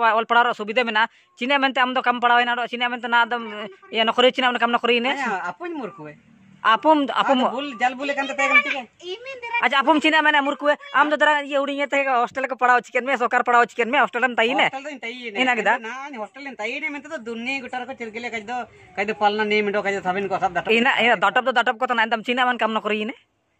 ᱚᱞ ᱯᱟᱲᱦᱟᱣ ᱨᱮ ᱥᱩᱵᱤᱫᱷᱟ ᱢᱮᱱᱟᱜᱼᱟ ᱪᱤᱱᱟᱹ ᱢᱮᱱᱛᱮ ᱟᱢ ᱫᱚ ᱠᱟᱢ ᱯᱟᱲᱟᱣᱮᱱᱟ ᱟᱨ ᱪᱤᱱᱟᱹ ᱢᱮᱱᱛᱮ ᱱᱟ ᱟᱫᱚᱢ ᱤᱭᱟᱹ ᱱᱚᱠᱨᱤ में ᱚᱱᱟ ᱠᱟᱢ ᱱᱚᱠᱨᱤ ᱤᱱᱟᱹ ᱟᱯᱚᱧ ᱢᱩᱨᱠᱩᱭ आपुम आपुम भूल जल भूल करते थे अच्छा आपुम चीना मैंने अमर कुए तो जरा ये हॉस्टल को पढ़ाओ चिकन में सरकार पढ़ाओ चिकन में हॉस्टल में ने ना हॉस्टल में तई ने मैं तो दुनिया को नहीं को सब दटप इना को तो ना एकदम काम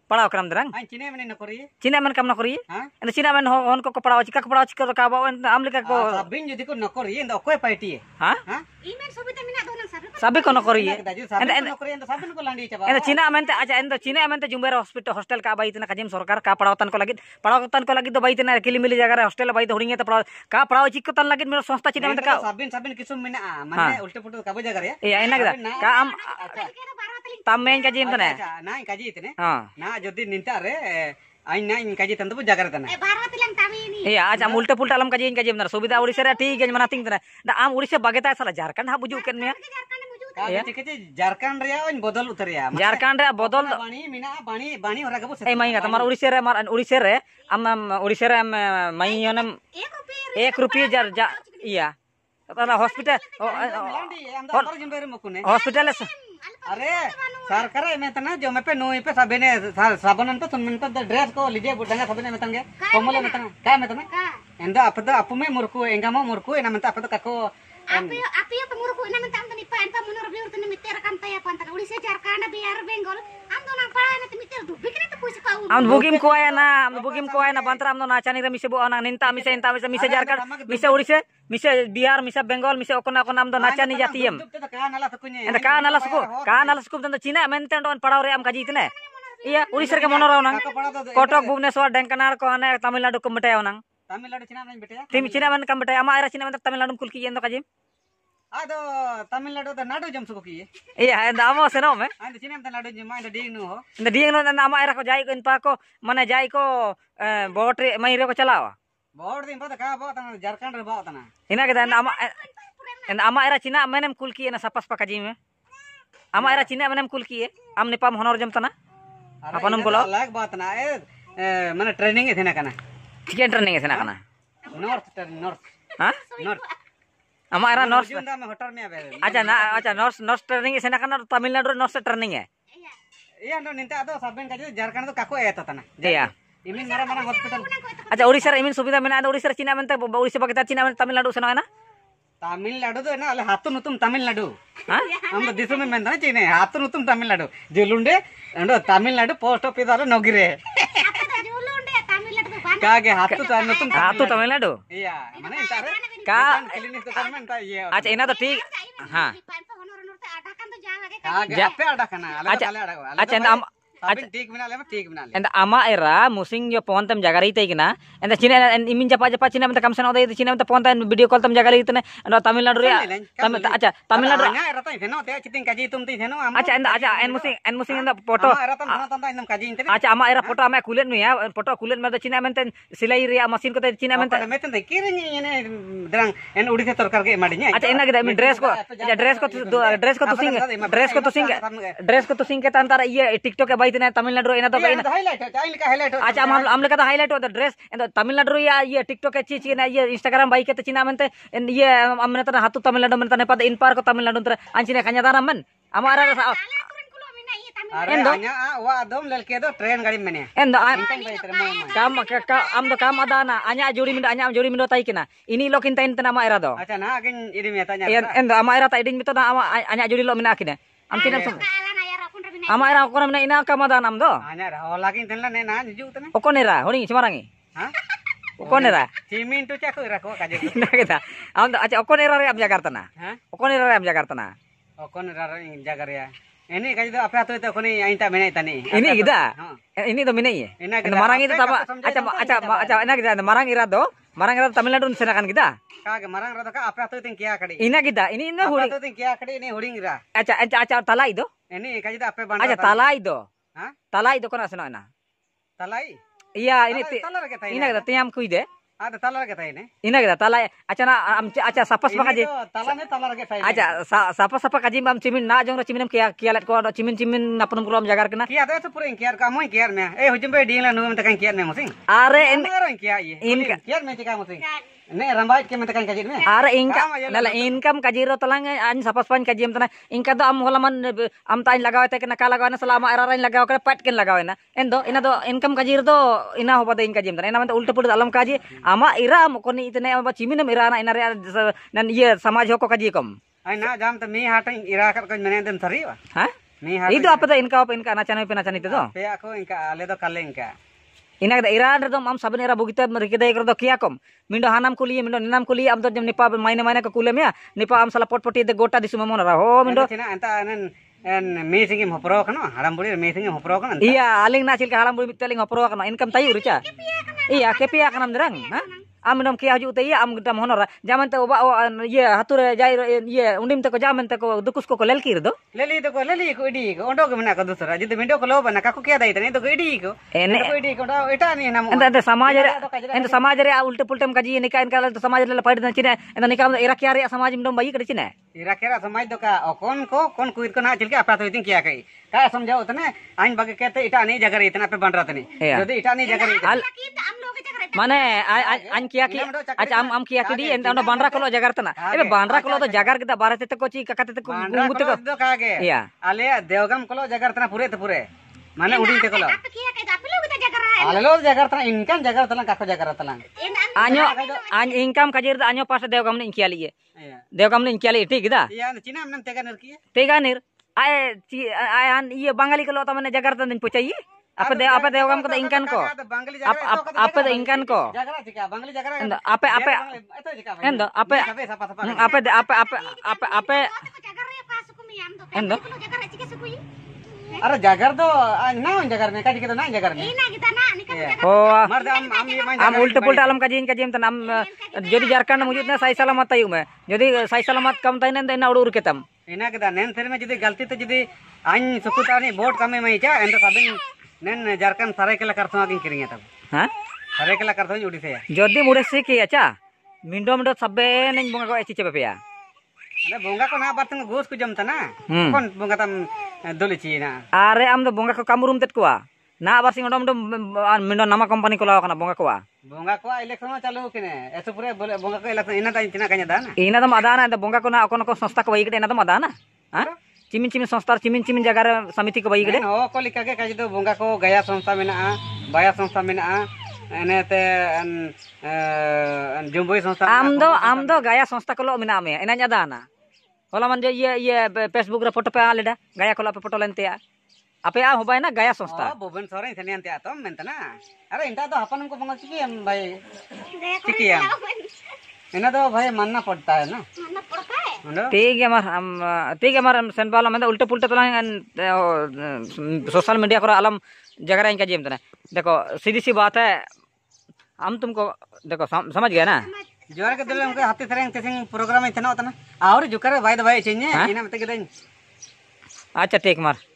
पढ़ाओ करम दरंग हां मन कम न करिए हां मन हो उनको को पढ़ाओ चिका को पढ़ाओ चिका तो काबो एंद आम लेका को सबिन जदी को न करिए एंद ओके पाइटिए हां हां इमेन सबिता मिना दोनन सबे को न करिए एंद को लांडी चबा एंद चिने मन ते अच्छा एंद चिने मन ते जुंबेर हॉस्पिटल हॉस्टल का बाई इतना कजिम सरकार का पढ़ाओ तन को लगित पढ़ाओ तन को लगित बाई इतना अकेले मिली जगह रे हॉस्टल बाई तो होरिंगे तो पढ़ाओ का पढ़ाओ चिक तन लगित मेरो संस्था चिने मन का सबिन सबिन किसुम मिना माने उल्टे पुल्टे काबो जगह रे ए एना का का आम ತಮ್ಮೇನ್ ಕಜಿ ಅಂತಾನೆ ನಾ ಕಜಿ ಇತ್ತನೆ ನಾ ಜೊತೆ ನಿಂತಾರೆ ᱟᱢ ᱩᱞᱴᱟᱹ ᱯᱩᱞᱴᱟ ᱟᱞᱚᱢ ᱠᱟᱡᱤᱧ ᱠᱟᱡᱤᱢ ᱫᱟᱨᱟ ᱥᱩᱵᱤᱫᱟ ᱩᱲᱤᱥᱟ ᱨᱮ ᱴᱷᱤᱠ ᱜᱮ ᱢᱟᱱᱟᱛᱤᱧ ᱫᱟᱨᱟ ᱫᱟ ᱟᱢ ᱩᱲᱤᱥᱟ ᱵᱟᱜᱮᱛᱟ ᱥᱟᱞᱟ ᱡᱷᱟᱲᱠᱷᱚᱸᱰ ᱦᱟ ᱵᱩᱡᱩᱜ ᱠᱟᱱ ᱢᱮᱭᱟ झारखंड बदल उतरिया झारखंड बदल बाणी बाणी हो रहा है ए मई तमार उड़ीसा रे मार उड़ीसा रे हम उड़ीसा रे मई होने 1 रुपये जर या हॉस्पिटल हॉस्पिटल अरे सर करे मैं तो जो मैं पे नो पे सबे ने साबन पे सुन पे तो ड्रेस को लीजिए बुडंगा सबे ने मैं तंगे कोमले मैं तना का मैं तना एंदा आप तो आप में मुरकु एंगा मो मुरकु एना मैं तो आप तो काको आप आप ये तो मुरकु एना मैं तना निपा एंपा मुनर ब्लूर तने मित्ते रकम तया पंता उड़ीसा झारखंड बिहार बेंगल ᱟᱢ ᱵᱩᱜᱤᱢ ᱠᱚᱭᱟᱭ ᱱᱟ ᱟᱢ ᱵᱩᱜᱤᱢ ᱠᱚᱭᱟᱭ ᱱᱟ ᱵᱟᱱᱛᱨᱟᱢ ᱫᱚ ᱱᱟᱪᱟᱱᱤ ᱨᱮ ᱢᱤᱥᱮ ᱵᱚ ᱟᱱᱟ ᱱᱤᱱᱛᱟ ᱢᱤᱥᱮ ᱱᱤᱱᱛᱟ ᱢᱤᱥᱮ ᱡᱟᱨᱠᱟᱱ ᱢᱤᱥᱮ ᱩᱲᱤᱥᱮ ᱢᱤᱥᱮ ᱵᱤᱦᱟᱨ ᱢᱤᱥᱮ ᱵᱮᱝᱜᱚᱞ ᱢᱤᱥᱮ ᱚᱠᱚᱱᱟ ᱚᱠᱚᱱᱟᱢ ᱫᱚ ᱱᱟᱪᱟᱱᱤ ᱡᱟᱛᱤᱭᱟᱢ ᱮᱱᱮ કાᱱᱟᱞᱟ ᱥᱩᱠᱩ ᱠᱟᱱᱟᱞᱟ ᱥᱩᱠᱩ ᱫᱚ ᱪᱤᱱᱟ ᱢᱮᱱᱛᱮ ᱚᱱᱟ ᱯᱟᱲᱟᱣ ᱨᱮ ᱟᱢ ᱜᱟᱡᱤ ᱛᱮᱱᱟ ᱤᱭᱟ ᱩᱲᱤᱥᱟ ᱨᱮ ᱜᱮ ᱢᱚᱱᱚ ᱨ ಅದು ತಮಿಳ್ನಾಡು ನಾಡು ಜಮ್ ಸುಕಿ ಏ ಅಂದ ಅಮ್ಮ ಸೇನೋ ಮೆ ಅಂದ ಚಿನೆ ಅಂತ ನಾಡು ಜಮ್ ಅಂದ ಡಿಂಗ್ ನೋ ಅಂದ ಡಿಂಗ್ ನೋ ಅಂದ ಅಮ್ಮ ರಕೋ ಜಾಯಿ ಕೋ ಇನ್ಪಾ ಕೋ ಮನೆ ಜಾಯಿ ಕೋ ಬೋಟ್ ರೆ ಮೈ ರೆ ಕೋ ಚಲಾವ ಬೋಟ್ ದಿನ ಪದ ಕಾ ಬೋತ ಜಾರ್ಖಂಡ್ ರೆ ಬೋತನ ಇನ ಗೆ ಅಂದ ಅಮ್ಮ ಅಂದ ಅಮ್ಮ ರ ಚಿನ ಮನೆಮ್ ಕುಲ್ಕಿ ಏನ ಸಪಸ್ ಪಕ ಜಿ ಮೆ ಅಮ್ಮ ರ ಚಿನ ಮನೆಮ್ ಕುಲ್ಕಿ ಏ ಅಮ್ ನೆಪಾಮ್ ಹೊನೋರ್ ಜಮ್ ತನ अपनम बोलो अलग बात ना ए माने ट्रेनिंग है ना कना चिकन ट्रेनिंग है ना कना नॉर्थ नॉर्थ हां नॉर्थ हमारा नर्स अच्छा ना अच्छा नॉर्थ नॉर्थ ट्रेनिंग सेना करना तो तमिलनाडु नॉर्थ ट्रेनिंग है ये नो निंता तो सबेन का झारखंड तो काको एता तना जया इमिन मारा मारा हॉस्पिटल अच्छा ओडिसा रे इमिन सुविधा मेना ओडिसा रे चीना मनते ओडिसा बगता चीना मन तमिलनाडु सेना ना तमिलनाडु तो ना अले हातु नुतुम तमिलनाडु हां हम तो दिसु में मेन ना चीने हातु नुतुम तमिलनाडु जेलुंडे तमिलनाडु पोस्ट ऑफिस वाले नोगिरे ಕಾಗೆ ಹತ್ತು ತಾನು ಹತ್ತು ತಮಿಳ್ನಾಡು ಕಾ আচ্ছা এনা তো ঠিক হ্যাঁ আচ্ছা আচ্ছা ಎಂದ ಅಮ್ಮ ಇರ ಮುಸಿಂಗ್ ಜೊ ಪೋನ್ ತಮ್ಮ ಜಗರ ಐತೈಗಿನ ಎಂದ ಚಿನ್ನ ಇಮಿನ್ ಜಪ ಜಪ ಚಿನ್ನ ಅಂತ ಕಮ್ಸನ ಓದ ಐತಿ ಚಿನ್ನ ಅಂತ ಪೋನ್ ತನ್ ವಿಡಿಯೋ ಕಾಲ್ ತಮ್ಮ ಜಗರ ಐತನೆ ಎಂದ ತಮಿಳ್ನಾಡು ರಿ ತಮಿಳ್ ಅಚ್ಚ ತಮಿಳ್ನಾಡು ರತ ಹೆನೋ ತೆ ಚಿತ್ತಿನ ಕಜಿ ತುಮ್ ತಿ ಹೆನೋ ಅಮ್ಮ ಅಚ್ಚ ಎಂದ ಅಚ್ಚ ಎನ್ ಮುಸಿಂಗ್ ಎನ್ ಮುಸಿಂಗ್ ಎಂದ ಫೋಟೋ ಅಚ್ಚ ಅಮ್ಮ ಇರ ಫೋಟೋ ಅಮ್ಮ ಕುಲೆನ್ ಮಿಯ ಫೋಟೋ ಕುಲೆನ್ ಮದ ಚಿನ್ನ ಮಂತ ಸಿಲೈ ರಿ ಆ ಮಷಿನ್ ಕೊತೆ ಚಿನ್ನ ಮಂತ ಮೇತನ್ ದ ಕಿರಿ ಏನೆ ದ್ರಂಗ್ ಎನ್ ಉಡಿತೆ ತರಕಾರ ಗೆ ಮಾಡಿನಿ ಅಚ್ಚ ಎನಾಗಿದೆ ಮಿ ಡ್ರೆಸ್ ಕೋ ಡ್ರೆಸ್ ಕೋ ಡ್ರೆಸ್ ಕೋ ತುಸಿಂಗ್ ಡ್ರೆಸ್ ಕೋ ತುಸಿಂಗ್ ಡ್ರೆಸ್ ಕೋ ತುಸಿಂಗ್ ಕೆ ತಂತಾರ ಈ ಟಿಕ್ಟಾಕ್ ಬೈ इतना तमिलनाडु इना तो अच्छा हम लोग का हाईलाइट होता ड्रेस तमिलनाडु या ये टिकटॉक के चीज ना ये इंस्टाग्राम बाइक के चिना मनते ये हमने तना हाथू तमिलनाडु मन तने पद इन पार को तमिलनाडु तर अंचिने खन्या दाना मन हमारा ट्रेन गाड़ी में काम आम तो काम अदा ना अन्या जोड़ी मिंदा अन्या जोड़ी मिंदा ताई किना इनी लोग इन ताइन तना मायरा दो अच्छा ना अगिन इडी मेता ना एन दो मायरा ताई इडी मेता ना अन्या जोड़ी लो मिना किने हम किने ಅಮಾಯರ ಒಕ್ಕನ ಮನೆ ಇನ ಕಮದ ನಮ್ದು ಅನ್ಯಾರ ಅವಲಾಗಿನ ತಿನ್ಲ ನೇ ನಾ ನಿಜು ಉತನೆ ಒಕ್ಕೊನೇರ ಹೊಣಿಗೆ ಚಿಮರಂಗಿ ಒಕ್ಕೊನೇರ ಚಿಮಿನ್ ಟು ಚಾಕು ಇರಕೋ ಕಾಜೆ ನಾಗಿದ ಅವಂದ ಅಚ್ಚ ಒಕ್ಕೊನೇರ ರೇ ಅಮ್ ಜಾಗರ್ತನ jakarta ರೇ ಅಮ್ ಜಾಗರ್ತನ ಒಕ್ಕೊನೇರ ರೇ ಜಾಗರಿಯ ini kaji do apa itu kuni yang tak menai tani ini kita eh, ini do menai ya marang itu apa aca aca aca enak kita marang do. marang irado Tamil Nadu senakan kita kage marang irado ka apa itu itu kia kadi ini kita ini ini huling. apa tuh itu kia kadi ini huling ira Aja aja aja talai do ᱮᱱᱤ ᱮᱠᱟ ᱡᱮᱫᱟ ᱟᱯᱮ ᱵᱟᱱᱟ ᱟᱪᱷᱟ ᱛᱟᱞᱟᱭ ᱫᱚ ᱦᱟ ᱛᱟᱞᱟᱭ ᱫᱚ ᱠᱚᱱᱟ ᱥᱮᱱᱚᱭ ᱱᱟ ᱛᱟᱞᱟᱭ ᱤᱭᱟ ᱤᱱᱤ ᱛᱟᱞᱟ ᱨᱮᱜᱮ ᱛᱟᱭ ᱤᱱᱟ ᱛᱮᱭᱟᱢ ᱠᱩᱭ ᱫᱮ আডা তালা লাগাই তাইনে ইনাগে তালা আচ্ছা না আম চা আচ্ছা সাফাস বগা দি তালা না তালা লাগাই আচ্ছা সা সাফা সাফা কাজি আম চিমিন না জং চিমিন কেয়া কেয়া লত কো চিমিন চিমিন আপন গ্লোম জাগার কেন কি আতে পুরো কেয়ার কাম হই গিয়ার ম্যায় এই হিজিম ভাই ডিএল নউ মে তাকাই কেয়ার ম্যায় অসিন আরে ইনকার কেয়া ই ইনকার ম্যায় চাকা অসিন নে রামবাই কে মে তাকাই কাজি মে আরে ইনকাম না ইনকাম কাজিরো তালাঙে আঞ্জ সাফাস পন কাজি এম তনা ইনকা দো আম হোলমান আম তাই লাগাওতে কেন কা লাগাওনা সালা আম আরারাই লাগাওক পাটকেন লাগাওয়না ইনদো ইননা দো ইনকাম কাজির দো ইননা হোবা দে ইনকা জিম তনা ইননা মতে উল্টা পড়া Alam Kazi ama ira mo kon itne ba chimin ira na inare nan iya samaj ho ko kaji kom ai na jam ta mi hata ira kat ko menen dem thari ba ha mi hata ido apa ta inka apa inka na chanu pe na chani te do pe ako inka ale do kale inka इना इरा आम सबन इरा बुगिता रिकेदा एक दो किया कम मिंडो हानाम को लिए मिंडो निनाम को लिए आम तो जब निपा मायने मायने का कुले में निपा आम साला पटपटी दे गोटा दिसु ममोन रहा हो मिंडो Iya, aling nasil ke halam bulu mitaling hoprokan. Income tayu ruca. Iya, kepiakan am derang. आम के हजूते आम हनर जमन तक ये हतुर ये उंडीम तक जमन तक दुकुस को ललकी रो ललि तक ललि को इडी को ओंडो के मना को दुसर जित मेंडो को लोबना काको केदा इतने तो इडी को एने इडी को एटा नी नाम अंदर समाज रे अंदर तो समाज रे आ उल्टे पुल्टे मका जी निका इनका तो समाज रे पड़ न चिने अंदर निका इरा के समाज मडम बई कड़ चिने इरा के समाज तो का कौन को कौन कुइर को ना चलके आपा तो इतिन किया कई का समझाओ तने आइन बगे कहते इटा नहीं जगह रे इतना पे बन रहा तने तो जदी इटा नहीं जगह हम लोग ᱢᱟᱱᱮ ᱟᱧ ᱠᱤᱭᱟ ᱠᱤ ᱟᱪᱪᱷᱟ ᱟᱢ ᱟᱢ ᱠᱤᱭᱟ ᱠᱤᱫᱤ ᱮᱱ ᱚᱱᱟ ᱵᱟᱱᱨᱟ ᱠᱚᱞᱚ ᱡᱟᱜᱟᱨ ᱛᱟᱱᱟ ᱮᱵᱮ ᱵᱟᱱᱨᱟ ᱠᱚᱞᱚ ᱫᱚ ᱡᱟᱜᱟᱨ ᱠᱮᱫᱟ ᱵᱟᱨᱮ ᱛᱮ ᱛᱮᱠᱚ ᱪᱤ ᱠᱟᱠᱟ ᱛᱮ ᱛᱮᱠᱚ ᱜᱩᱝᱜᱩ ᱛᱮᱠᱚ ᱫᱚ ᱠᱟᱜᱮ ᱭᱟ ᱟᱞᱮ ᱫᱮᱣᱜᱟᱢ ᱠᱚᱞᱚ ᱡᱟᱜᱟर ᱛᱟᱱᱟ ᱯᱩᱨᱮ ᱛᱮ ᱯᱩᱨᱮ ᱢᱟᱱᱮ ᱩᱰᱤ ᱛᱮ ᱠᱚᱞᱚ ᱟᱞᱮ ᱞᱚ ᱡᱟᱜᱟᱨ ᱛᱟᱱᱟ ᱤᱱᱠᱟᱢ ᱡᱟᱜᱟᱨ ᱛᱟᱱᱟ ᱠᱟᱠᱚ ᱡᱟᱜᱟᱨ ᱛᱟᱱᱟ ᱟᱧᱚ ᱟᱧ इनकम काजिर दा आनो पास देवगम ने इंकिया लिए देवगम ने इंकिया लिए ठीक दा या चिना हमने तेगा निर किया तेगा निर आय आय ये बंगाली को लो तो मैंने जगरता नहीं पहुंचाई apa deh apa deh kamu kata ingkan ko apa apa apa deh ingkan अरे जागर तो ना जागर ने काजी कितना ना जागर ने ओ मर्द हम हम ये मान हम उल्टा पुल्टा आलम काजी इनका तो नाम यदि झारखंड मुझे इतना सही सलामत आयु मैं यदि सही सलामत कम ताई ने इतना उड़ के तम इना कितना नेन सर में यदि गलती तो यदि आइन सुकुता ने वोट कम में मैं एंड साबिन नहीं झारखंड सारे के करता किरिया तब हाँ सारे के करता हूँ जदि मुड़े सीखी अच्छा मिंडो मिंडो सबे नहीं बंगा को ऐसी चेपे अरे बंगा को ना बार तुम को जमता ना हम्म। कौन बंगा तम दोली चाहिए ना अरे हम तो बंगा को कामरूम तेट को ना बार सिंह डम मिंडो नामा कंपनी को लावा बंगा को बंगा को इलेक्शन चालू किने ऐसे पूरे बंगा को इलेक्शन इना ता इना कन्या दा ना इना तो मदा ना तो बंगा को ना कोनो को संस्था को वही इना तो मदा ना हां चिमिन चिमिन संस्था चिमिन चिमिन जगह समिति को बहुत हाँ बंगा को गाय संस्था मे बया संस्था मे इनते जुम्बई संस्था गाय संस्था को में इन दाना हलामान जो ये ये फेसबुक फोटो पे आ लेडा गया कोला पे फोटो लेन तेया आपे आ हो बायना संस्था ओ सर सोरे अरे इनता तो हपन को बंगा चिकी भाई गया को चिकी इना तो भाई मानना पड़ता है ना ठीक है हमार ठीक है हमार सेन पालो उल्टे पुल्टे तो सोशल मीडिया को आलम जगह इनका जी तना देखो सीधी सी बात है हम तुमको देखो समझ गया ना जोर के दिल्ली हाथी थरे प्रोग्राम इतना होता ना और जुकर भाई दवाई चाहिए अच्छा ठीक मार